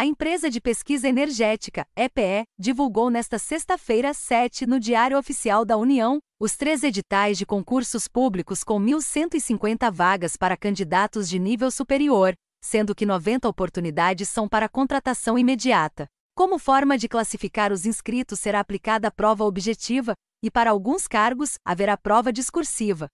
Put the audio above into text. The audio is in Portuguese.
A empresa de pesquisa energética, EPE, divulgou nesta sexta-feira, 7, no Diário Oficial da União, os três editais de concursos públicos com 1.150 vagas para candidatos de nível superior, sendo que 90 oportunidades são para contratação imediata. Como forma de classificar os inscritos, será aplicada a prova objetiva, e para alguns cargos, haverá prova discursiva.